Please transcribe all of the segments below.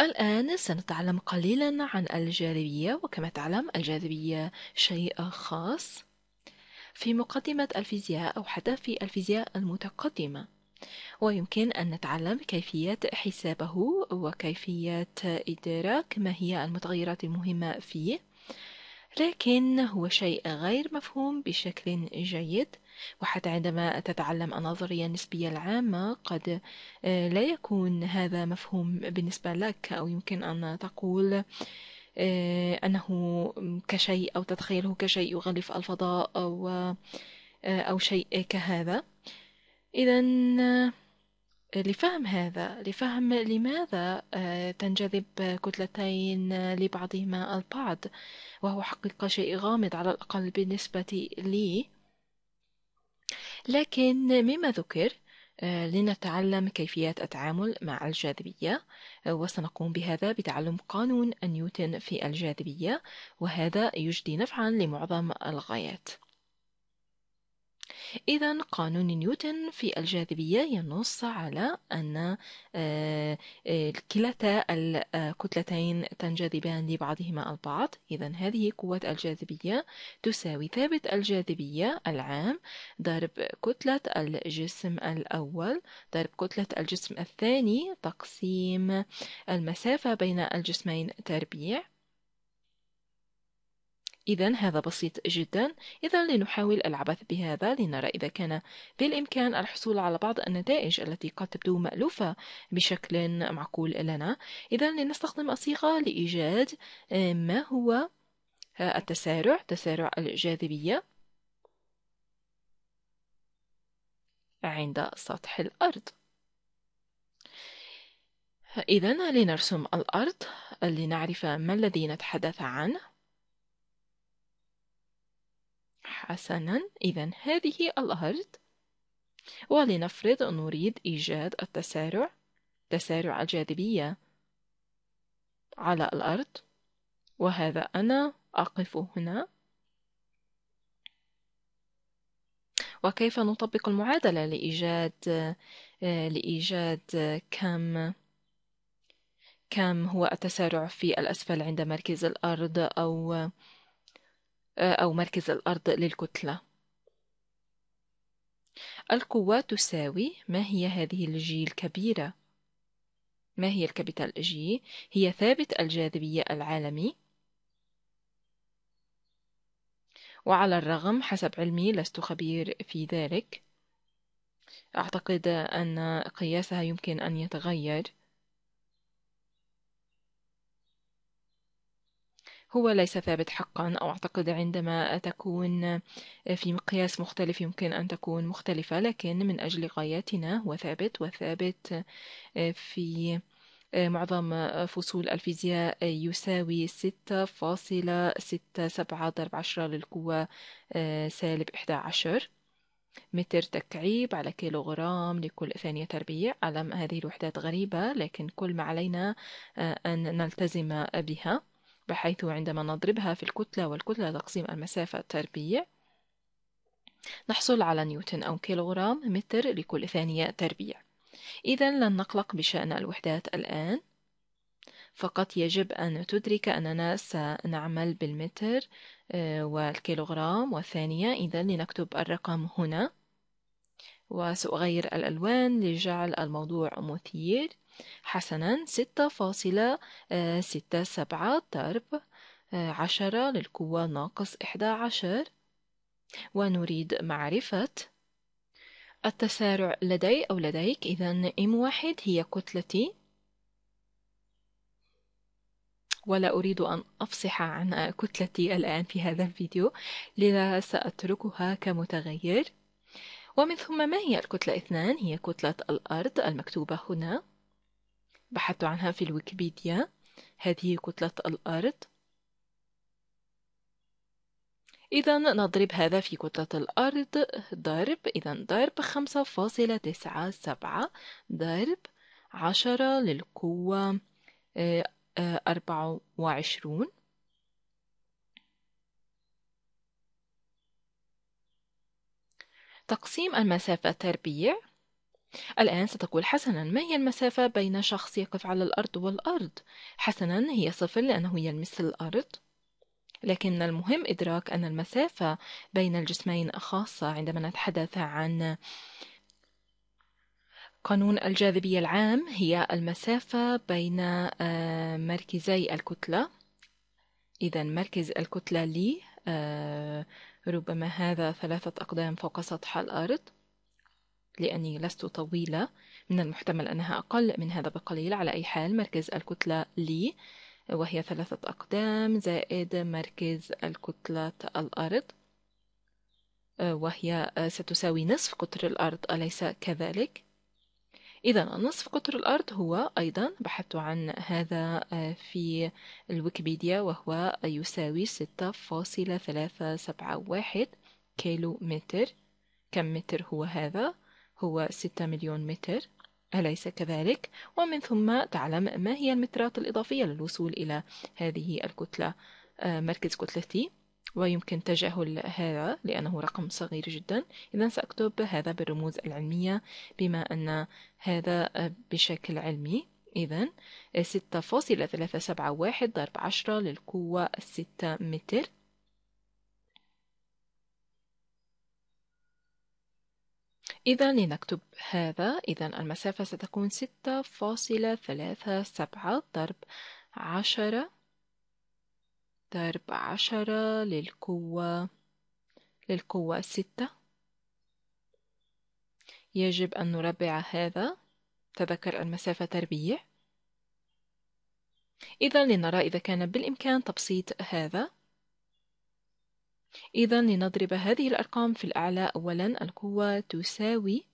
الآن سنتعلم قليلا عن الجاذبية وكما تعلم الجاذبية شيء خاص في مقدمة الفيزياء أو حتى في الفيزياء المتقدمة ويمكن أن نتعلم كيفية حسابه وكيفية إدراك ما هي المتغيرات المهمة فيه لكن هو شيء غير مفهوم بشكل جيد وحتى عندما تتعلم النظرية النسبية العامة قد آه، لا يكون هذا مفهوم بالنسبة لك أو يمكن أن تقول آه، أنه كشيء أو تتخيله كشيء يغلف الفضاء أو آه، أو شيء كهذا إذا لفهم هذا لفهم لماذا آه، تنجذب كتلتين لبعضهما البعض وهو حقيقة شيء غامض على الأقل بالنسبة لي لكن مما ذكر آه، لنتعلم كيفية التعامل مع الجاذبية آه، وسنقوم بهذا بتعلم قانون نيوتن في الجاذبية وهذا يجدي نفعا لمعظم الغايات إذا قانون نيوتن في الجاذبية ينص على أن آه، آه، كلتا الكتلتين آه، تنجذبان لبعضهما البعض إذا هذه قوة الجاذبية تساوي ثابت الجاذبية العام ضرب كتلة الجسم الأول ضرب كتلة الجسم الثاني تقسيم المسافة بين الجسمين تربيع إذا هذا بسيط جدا إذا لنحاول العبث بهذا لنرى إذا كان بالإمكان الحصول على بعض النتائج التي قد تبدو مألوفة بشكل معقول لنا إذا لنستخدم الصيغة لإيجاد آه، ما هو آه، التسارع تسارع الجاذبية عند سطح الأرض إذا لنرسم الأرض لنعرف ما الذي نتحدث عنه حسنا إذا هذه الأرض ولنفرض نريد إيجاد التسارع تسارع الجاذبية على الأرض وهذا أنا أقف هنا وكيف نطبق المعادلة لإيجاد لإيجاد كم كم هو التسارع في الأسفل عند مركز الأرض أو أو مركز الأرض للكتلة القوة تساوي ما هي هذه الجي الكبيرة؟ ما هي الكابيتال جي؟ هي ثابت الجاذبية العالمي وعلى الرغم حسب علمي لست خبير في ذلك أعتقد أن قياسها يمكن أن يتغير هو ليس ثابت حقا أو أعتقد عندما تكون في مقياس مختلف يمكن أن تكون مختلفة لكن من أجل غاياتنا هو ثابت وثابت في معظم فصول الفيزياء يساوي 6.67 ضرب 10 للقوة سالب 11 متر تكعيب على كيلوغرام لكل ثانية تربيع علم هذه الوحدات غريبة لكن كل ما علينا أن نلتزم بها بحيث عندما نضربها في الكتلة والكتلة تقسيم المسافة التربيع نحصل على نيوتن أو كيلوغرام متر لكل ثانية تربيع إذا لن نقلق بشأن الوحدات الآن فقط يجب أن تدرك أننا سنعمل بالمتر آه، والكيلوغرام والثانية إذا لنكتب الرقم هنا وسأغير الألوان لجعل الموضوع مثير حسنا ستة فاصلة آه، ستة سبعة ضرب آه، عشرة للقوة ناقص إحدى عشر ونريد معرفة التسارع لدي أو لديك إذا إم واحد هي كتلتي ولا أريد أن أفصح عن كتلتي الآن في هذا الفيديو لذا سأتركها كمتغير ومن ثم ما هي الكتلة اثنان هي كتلة الأرض المكتوبة هنا بحثت عنها في الويكيبيديا هذه كتلة الأرض إذا نضرب هذا في كتلة الأرض ضرب إذا ضرب خمسة فاصلة تسعة سبعة ضرب عشرة للقوة آه، آه، أربعة وعشرون تقسيم المسافة تربيع الآن ستقول حسنا ما هي المسافة بين شخص يقف على الأرض والأرض؟ حسنا هي صفر لأنه يلمس الأرض لكن المهم إدراك أن المسافة بين الجسمين خاصة عندما نتحدث عن قانون الجاذبية العام هي المسافة بين آه، مركزي الكتلة إذا مركز الكتلة لي آه، ربما هذا ثلاثة أقدام فوق سطح الأرض لأني لست طويلة من المحتمل أنها أقل من هذا بقليل على أي حال مركز الكتلة لي وهي ثلاثة أقدام زائد مركز الكتلة الأرض آه، وهي آه، ستساوي نصف قطر الأرض أليس كذلك؟ إذا نصف قطر الأرض هو أيضا بحثت عن هذا آه، في الويكيبيديا وهو يساوي ستة فاصلة ثلاثة سبعة واحد كيلو متر كم متر هو هذا؟ هو 6 مليون متر أليس كذلك؟ ومن ثم تعلم ما هي المترات الإضافية للوصول إلى هذه الكتلة آه، مركز كتلتي ويمكن تجاهل هذا لأنه رقم صغير جدا إذا سأكتب هذا بالرموز العلمية بما أن هذا آه، بشكل علمي إذا 6.371 ضرب 10 للقوة 6 متر إذا لنكتب هذا إذا المسافة ستكون ستة فاصلة ثلاثة سبعة ضرب عشرة ضرب عشرة للقوة للقوة ستة يجب أن نربع هذا تذكر المسافة تربيع إذا لنرى إذا كان بالإمكان تبسيط هذا إذا لنضرب هذه الأرقام في الأعلى أولا القوة تساوي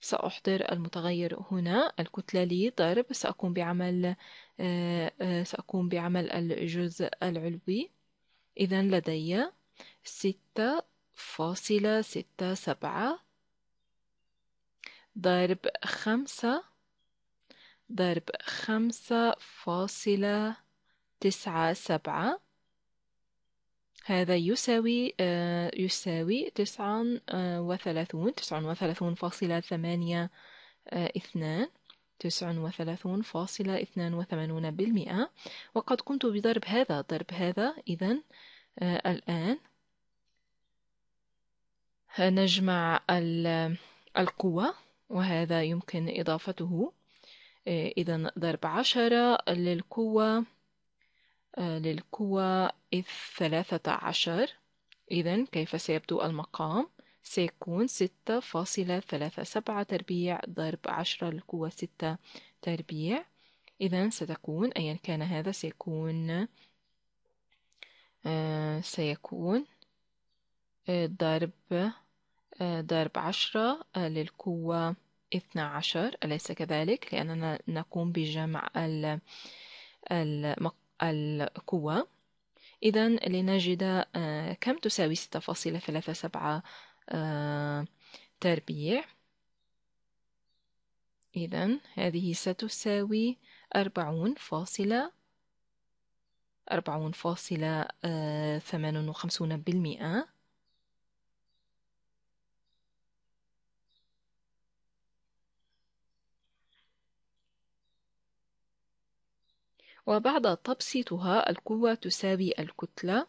سأحضر المتغير هنا الكتلة لضرب سأقوم بعمل آه، آه، سأقوم بعمل الجزء العلوي إذا لدي ستة فاصلة ستة سبعة ضرب خمسة ضرب خمسة فاصلة تسعة سبعة هذا يساوي آه، يساوي تسعة آه، وثلاثون تسعة وثلاثون فاصلة ثمانية آه، اثنان تسع وثلاثون فاصلة اثنان وثمانون بالمئة وقد قمت بضرب هذا ضرب هذا إذا الآن نجمع القوة وهذا يمكن إضافته إذا ضرب عشرة للقوة آه، للقوة ثلاثة عشر إذا كيف سيبدو المقام؟ سيكون ستة فاصلة ثلاثة سبعة تربيع ضرب عشرة للقوة ستة تربيع إذا ستكون أيا كان هذا سيكون آه سيكون آه، ضرب آه، ضرب عشرة للقوة اثنا عشر أليس كذلك؟ لأننا نقوم بجمع المقام القوة إذا لنجد آه، كم تساوي ستة فاصلة ثلاثة سبعة آه، تربيع إذا هذه ستساوي أربعون فاصلة أربعون فاصلة آه، ثمان وخمسون بالمئة وبعد تبسيطها القوة تساوي الكتلة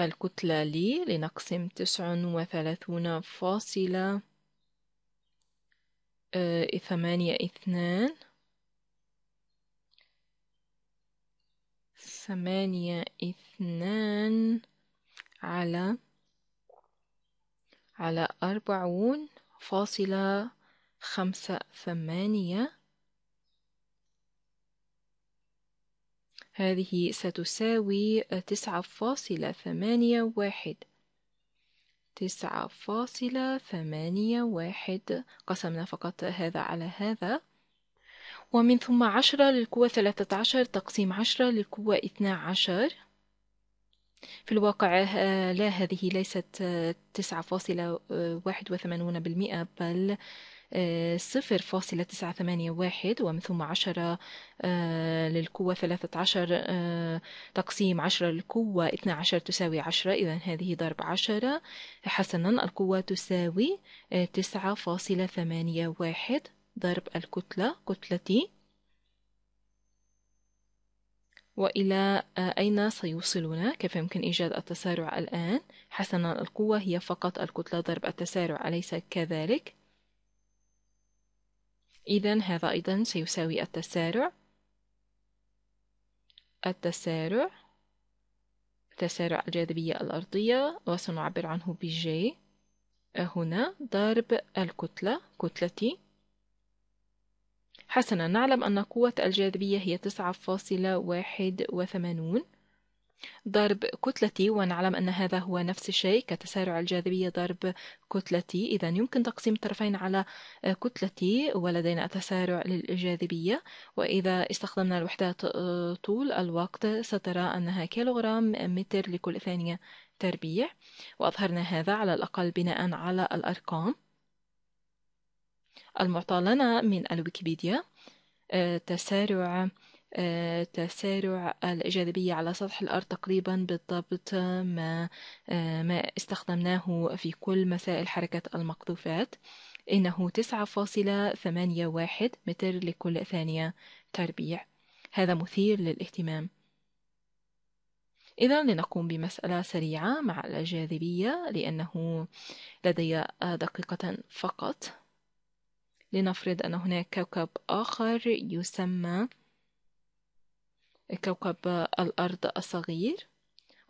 الكتلة لي لنقسم تسع وثلاثون فاصلة آه، ثمانية اثنان ثمانية اثنان على على أربعون فاصلة خمسة ثمانية هذه ستساوي تسعة فاصلة ثمانية واحد تسعة فاصلة ثمانية واحد قسمنا فقط هذا على هذا ومن ثم عشرة للقوة ثلاثة عشر تقسيم عشرة للقوة اثنا عشر في الواقع آه، لا هذه ليست آه، تسعة فاصلة واحد وثمانون بالمئة بل آه، صفر فاصلة تسعة ثمانية واحد ومن ثم عشرة آه، للقوة ثلاثة عشر آه، تقسيم عشرة للقوة اثنى عشر تساوي عشرة إذا هذه ضرب عشرة حسنا القوة تساوي تسعة فاصلة ثمانية واحد ضرب الكتلة كتلتي وإلى أين سيوصلنا؟ كيف يمكن إيجاد التسارع الآن؟ حسنا القوة هي فقط الكتلة ضرب التسارع أليس كذلك؟ إذا هذا أيضا سيساوي التسارع التسارع تسارع الجاذبية الأرضية وسنعبر عنه بجي هنا ضرب الكتلة كتلتي حسنا نعلم أن قوة الجاذبية هي تسعة فاصلة واحد وثمانون ضرب كتلتي ونعلم أن هذا هو نفس الشيء كتسارع الجاذبية ضرب كتلتي إذا يمكن تقسيم الطرفين على آه، كتلتي ولدينا تسارع للجاذبية وإذا استخدمنا الوحدات آه، طول الوقت سترى أنها كيلوغرام متر لكل ثانية تربيع وأظهرنا هذا على الأقل بناء على الأرقام المعطى لنا من الويكيبيديا آه، تسارع آه، تسارع الجاذبية على سطح الأرض تقريبا بالضبط ما آه، ما استخدمناه في كل مسائل حركة المقذوفات إنه 9.81 متر لكل ثانية تربيع هذا مثير للاهتمام إذا لنقوم بمسألة سريعة مع الجاذبية لأنه لدي دقيقة فقط لنفرض أن هناك كوكب آخر يسمى كوكب الأرض الصغير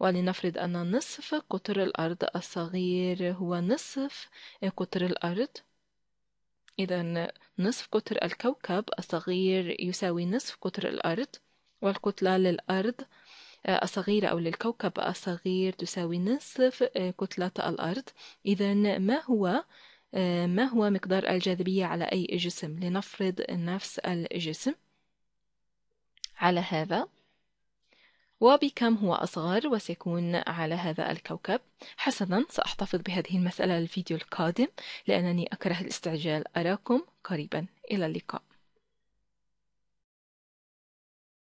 ولنفرض أن نصف قطر الأرض الصغير هو نصف قطر الأرض إذا نصف قطر الكوكب الصغير يساوي نصف قطر الأرض والكتلة للأرض الصغيرة أو للكوكب الصغير تساوي نصف كتلة الأرض إذا ما هو ما هو مقدار الجاذبية على أي جسم لنفرض نفس الجسم على هذا وبكم هو أصغر وسيكون على هذا الكوكب حسنا سأحتفظ بهذه المسألة للفيديو القادم لأنني أكره الاستعجال أراكم قريبا إلى اللقاء